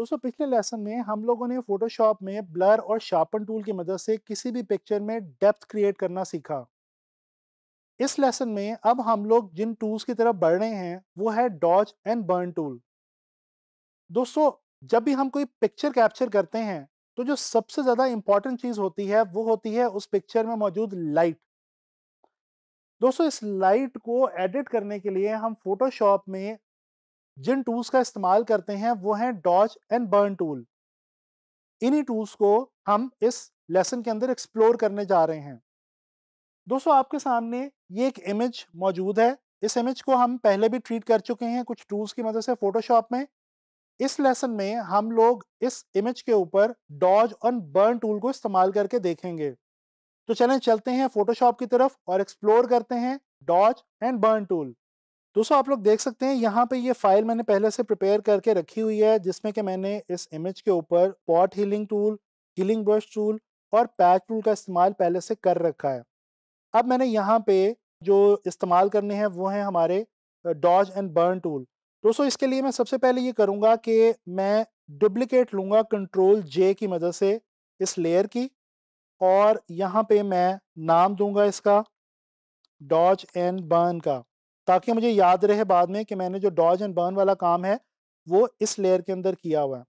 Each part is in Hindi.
दोस्तों पिछले लेसन में हम लोगों ने फोटोशॉप में ब्लर और शार्पन टूल की मदद से किसी भी पिक्चर में डेप्थ क्रिएट करना सीखा इस लेसन में अब हम लोग जिन टूल्स की तरफ बढ़ रहे हैं वो है डॉज एंड बर्न टूल दोस्तों जब भी हम कोई पिक्चर कैप्चर करते हैं तो जो सबसे ज़्यादा इंपॉर्टेंट चीज़ होती है वो होती है उस पिक्चर में मौजूद लाइट दोस्तों इस लाइट को एडिट करने के लिए हम फोटोशॉप में जिन टूल्स का इस्तेमाल करते हैं वो हैं डॉज एंड बर्न टूल इन्हीं टूल्स को हम इस लेसन के अंदर एक्सप्लोर करने जा रहे हैं दोस्तों आपके सामने ये एक इमेज मौजूद है इस इमेज को हम पहले भी ट्रीट कर चुके हैं कुछ टूल्स की मदद मतलब से फोटोशॉप में इस लेसन में हम लोग इस इमेज के ऊपर डॉज और बर्न टूल को इस्तेमाल करके देखेंगे तो चलें चलते हैं फोटोशॉप की तरफ और एक्सप्लोर करते हैं डॉज एंड बर्न टूल दोस्तों आप लोग देख सकते हैं यहाँ पे ये फाइल मैंने पहले से प्रिपेयर करके रखी हुई है जिसमें कि मैंने इस इमेज के ऊपर spot healing tool healing brush tool और पैच टूल का इस्तेमाल पहले से कर रखा है अब मैंने यहाँ पे जो इस्तेमाल करने हैं वो हैं हमारे डॉज एंड बर्न टूल दोस्तों इसके लिए मैं सबसे पहले ये करूँगा कि मैं डुप्लिकेट लूँगा कंट्रोल जे की मदद से इस लेयर की और यहाँ पे मैं नाम दूंगा इसका डॉज एंड बर्न का ताकि मुझे याद रहे बाद में कि मैंने जो डॉज एंड बर्न वाला काम है वो इस लेयर के अंदर किया हुआ है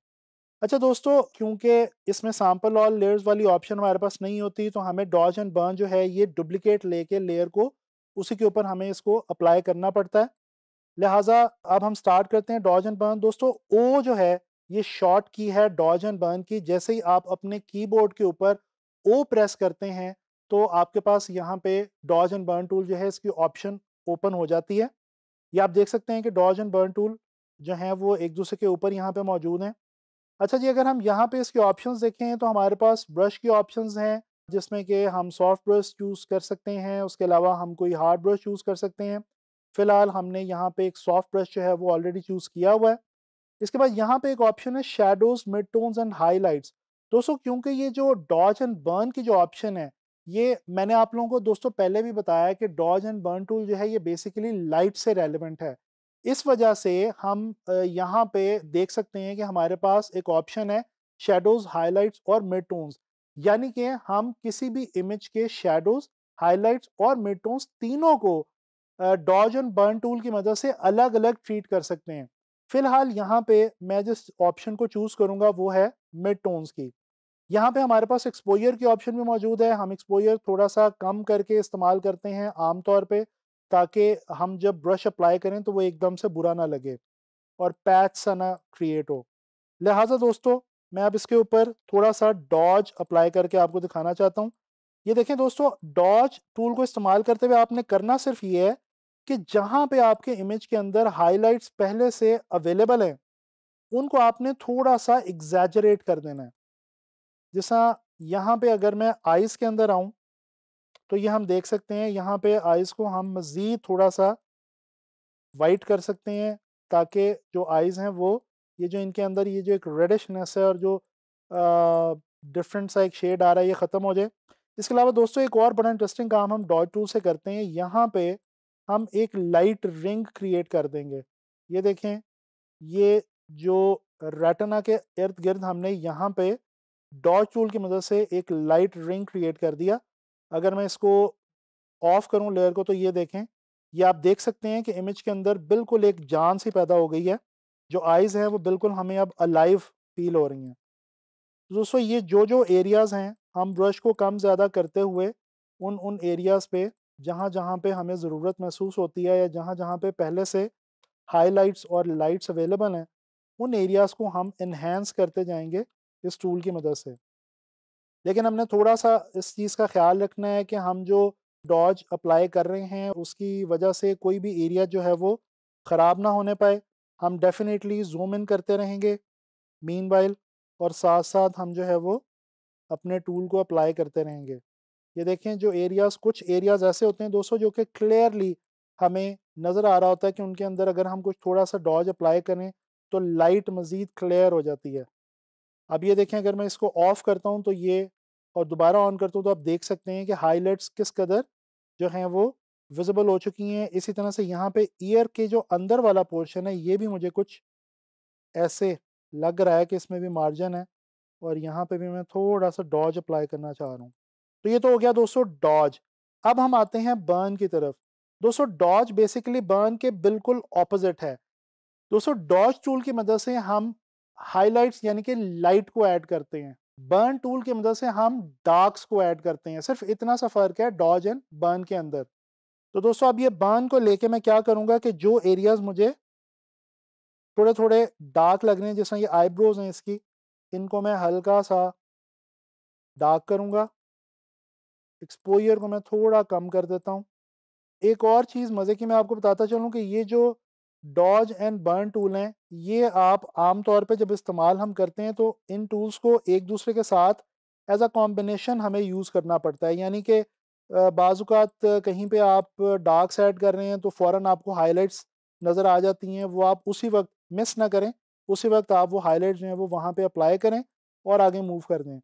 अच्छा दोस्तों क्योंकि इसमें सैम्पल और लेयर्स वाली ऑप्शन हमारे पास नहीं होती तो हमें डॉज एंड बर्न जो है ये डुप्लीकेट लेके लेयर को उसी के ऊपर हमें इसको अप्लाई करना पड़ता है लिहाजा अब हम स्टार्ट करते हैं डॉज एंड बर्न दोस्तों ओ जो है ये शॉर्ट की है डॉज एंड बर्न की जैसे ही आप अपने कीबोर्ड के ऊपर ओ प्रेस करते हैं तो आपके पास यहाँ पे डॉज एंड बर्न टूल जो है इसकी ऑप्शन ओपन हो जाती है ये आप देख सकते हैं कि डॉज एंड बर्न टूल जो हैं वो एक दूसरे के ऊपर यहाँ पे मौजूद हैं अच्छा जी अगर हम यहाँ पे इसके ऑप्शंस देखें तो हमारे पास ब्रश के ऑप्शंस हैं जिसमें कि हम सॉफ्ट ब्रश चूज़ कर सकते हैं उसके अलावा हम कोई हार्ड ब्रश चूज़ कर सकते हैं फ़िलहाल हमने यहाँ पे एक सॉफ्ट ब्रश जो है वो ऑलरेडी चूज़ किया हुआ है इसके बाद यहाँ पर एक ऑप्शन है shadows mid tones and high दोस्तों क्योंकि ये जो डॉज एंड बर्न की जो ऑप्शन है ये मैंने आप लोगों को दोस्तों पहले भी बताया कि डॉज एंड बर्न टूल जो है ये बेसिकली लाइट से रेलिवेंट है इस वजह से हम यहाँ पे देख सकते हैं कि हमारे पास एक ऑप्शन है शेडोज हाईलाइट और मिड टोन्स यानी कि हम किसी भी इमेज के शेडोज हाईलाइट्स और मिड टोन्स तीनों को डॉज एंड बर्न टूल की मदद से अलग अलग ट्रीट कर सकते हैं फिलहाल यहाँ पे मैं जिस ऑप्शन को चूज़ करूँगा वो है मिड टोन्स की यहाँ पे हमारे पास एक्सपोयर के ऑप्शन भी मौजूद है हम एक्सपोयर थोड़ा सा कम करके इस्तेमाल करते हैं आमतौर पे ताकि हम जब ब्रश अप्लाई करें तो वो एकदम से बुरा ना लगे और पैच सा ना क्रिएट हो लिहाजा दोस्तों मैं अब इसके ऊपर थोड़ा सा डॉज अप्लाई करके आपको दिखाना चाहता हूँ ये देखें दोस्तों डॉज टूल को इस्तेमाल करते हुए आपने करना सिर्फ ये है कि जहाँ पे आपके इमेज के अंदर हाईलाइट्स पहले से अवेलेबल हैं उनको आपने थोड़ा सा एग्जैजरेट कर देना है जैसा यहाँ पे अगर मैं आइस के अंदर आऊँ तो ये हम देख सकते हैं यहाँ पे आइस को हम मज़ीद थोड़ा सा वाइट कर सकते हैं ताकि जो आइज़ हैं वो ये जो इनके अंदर ये जो एक रेडिशनेस है और जो डिफरेंट सा एक शेड आ रहा है ये ख़त्म हो जाए इसके अलावा दोस्तों एक और बड़ा इंटरेस्टिंग काम हम डॉट टू से करते हैं यहाँ पे हम एक लाइट रिंग क्रिएट कर देंगे ये देखें ये जो रेटना के इर्द गिर्द हमने यहाँ पे डॉच टूल की मदद से एक लाइट रिंग क्रिएट कर दिया अगर मैं इसको ऑफ करूं लेयर को तो ये देखें ये आप देख सकते हैं कि इमेज के अंदर बिल्कुल एक जान सी पैदा हो गई है जो आइज़ है वो बिल्कुल हमें अब अलाइव फील हो रही हैं दोस्तों ये जो जो एरियाज़ हैं हम ब्रश को कम ज़्यादा करते हुए उन उन एरियाज़ पे जहाँ जहाँ पे हमें ज़रूरत महसूस होती है या जहाँ जहाँ पे पहले से हाई और लाइट्स अवेलेबल हैं उन एरियाज़ को हम इन्हेंस करते जाएंगे इस टूल की मदद से लेकिन हमने थोड़ा सा इस चीज़ का ख्याल रखना है कि हम जो डॉज अप्लाई कर रहे हैं उसकी वजह से कोई भी एरिया जो है वो ख़राब ना होने पाए हम डेफिनेटली जूम इन करते रहेंगे मीन और साथ साथ हम जो है वो अपने टूल को अप्लाई करते रहेंगे ये देखें जो एरियाज़ कुछ एरियाज़ ऐसे होते हैं दोस्तों जो कि क्लियरली हमें नज़र आ रहा होता है कि उनके अंदर अगर हम कुछ थोड़ा सा डॉज अप्लाई करें तो लाइट मज़ीद क्लियर हो जाती है अब ये देखें अगर मैं इसको ऑफ करता हूँ तो ये और दोबारा ऑन करता हूँ तो आप देख सकते हैं कि हाईलाइट्स किस कदर जो हैं वो विजिबल हो चुकी हैं इसी तरह से यहाँ पे ईयर के जो अंदर वाला पोर्शन है ये भी मुझे कुछ ऐसे लग रहा है कि इसमें भी मार्जिन है और यहाँ पे भी मैं थोड़ा सा डॉज अप्लाई करना चाह रहा हूँ तो ये तो हो गया दोस्तों डॉज अब हम आते हैं बर्न की तरफ दोस्तों डॉज बेसिकली बर्न के बिल्कुल ऑपोजिट है दोस्तों डॉज टूल की मदद से हम हाईलाइट्स यानी कि लाइट को ऐड करते हैं बर्न टूल की मदद से हम डार्क्स को ऐड करते हैं सिर्फ इतना सा फर्क है डॉज एंड बर्न के अंदर तो दोस्तों अब ये बर्न को लेके मैं क्या करूंगा कि जो एरियाज मुझे थोड़े थोड़े डार्क लग रहे हैं जैसे ये आईब्रोज हैं इसकी इनको मैं हल्का सा डार्क करूंगा एक्सपोजर को मैं थोड़ा कम कर देता हूँ एक और चीज़ मज़े की मैं आपको बताता चलूँ कि ये जो डॉज एंड बर्न टूल हैं ये आप आमतौर पे जब इस्तेमाल हम करते हैं तो इन टूल्स को एक दूसरे के साथ एज अ कॉम्बिनेशन हमें यूज़ करना पड़ता है यानी कि बाज़ात कहीं पे आप डार्क सेट कर रहे हैं तो फ़ौर आपको हाईलाइट्स नज़र आ जाती हैं वो आप उसी वक्त मिस ना करें उसी वक्त आप वो हाईलाइट जो हैं वो वहाँ पे अप्लाई करें और आगे मूव कर दें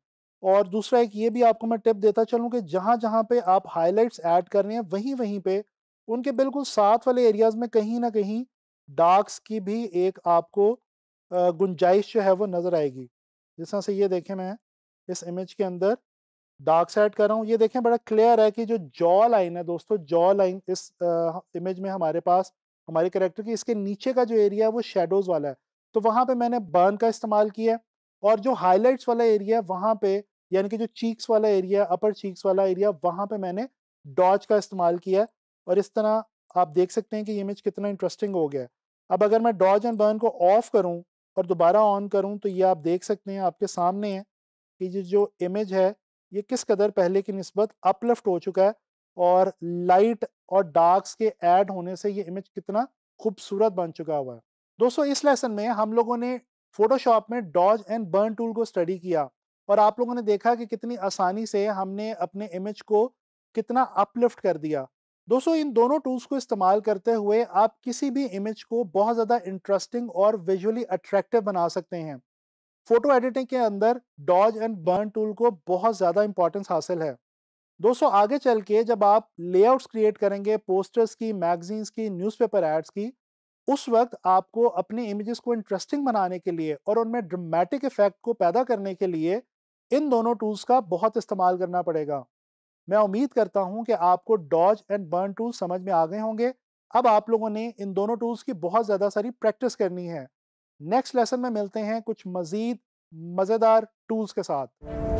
और दूसरा एक ये भी आपको मैं टिप देता चलूँ कि जहाँ जहाँ पे आप हाईलाइट्स ऐड कर रहे हैं वहीं वहीं पे उनके बिल्कुल साथ वाले एरियाज़ में कहीं ना कहीं डार्क्स की भी एक आपको गुंजाइश जो है वो नज़र आएगी जिस तरह से ये देखें मैं इस इमेज के अंदर डार्क साइड कर रहा हूँ ये देखें बड़ा क्लियर है कि जो जॉ लाइन है दोस्तों जॉ लाइन इस इमेज में हमारे पास हमारे करेक्टर की इसके नीचे का जो एरिया है वो शेडोज़ वाला है तो वहाँ पे मैंने बर्न का इस्तेमाल किया है और जो हाईलाइट्स वाला एरिया है वहाँ पे यानी कि जो चीक्स वाला एरिया अपर चीक्स वाला एरिया वहाँ पे मैंने डॉच का इस्तेमाल किया है और इस तरह आप देख सकते हैं कि इमेज कितना इंटरेस्टिंग हो गया है अब अगर मैं डॉज एंड बर्न को ऑफ करूं और दोबारा ऑन करूं तो ये आप देख सकते हैं आपके सामने है कि ये जो इमेज है ये किस कदर पहले की नस्बत अपलिफ्ट हो चुका है और लाइट और डार्क्स के ऐड होने से ये इमेज कितना खूबसूरत बन चुका हुआ है दोस्तों इस लेसन में हम लोगों ने फोटोशॉप में डॉज एंड बर्न टूल को स्टडी किया और आप लोगों ने देखा कि कितनी आसानी से हमने अपने इमेज को कितना अपलिफ्ट कर दिया दोस्तों इन दोनों टूल्स को इस्तेमाल करते हुए आप किसी भी इमेज को बहुत ज़्यादा इंटरेस्टिंग और विजुअली अट्रैक्टिव बना सकते हैं फोटो एडिटिंग के अंदर डॉज एंड बर्न टूल को बहुत ज़्यादा इंपॉर्टेंस हासिल है दोस्तों आगे चल के जब आप लेआउट्स क्रिएट करेंगे पोस्टर्स की मैगजीन्स की न्यूज़पेपर एड्स की उस वक्त आपको अपने इमेजेस को इंटरेस्टिंग बनाने के लिए और उनमें ड्रामेटिक इफेक्ट को पैदा करने के लिए इन दोनों टूल्स का बहुत इस्तेमाल करना पड़ेगा मैं उम्मीद करता हूं कि आपको डॉज एंड बर्न टूल समझ में आ गए होंगे अब आप लोगों ने इन दोनों टूल्स की बहुत ज़्यादा सारी प्रैक्टिस करनी है नेक्स्ट लेसन में मिलते हैं कुछ मज़ीद मज़ेदार टूल्स के साथ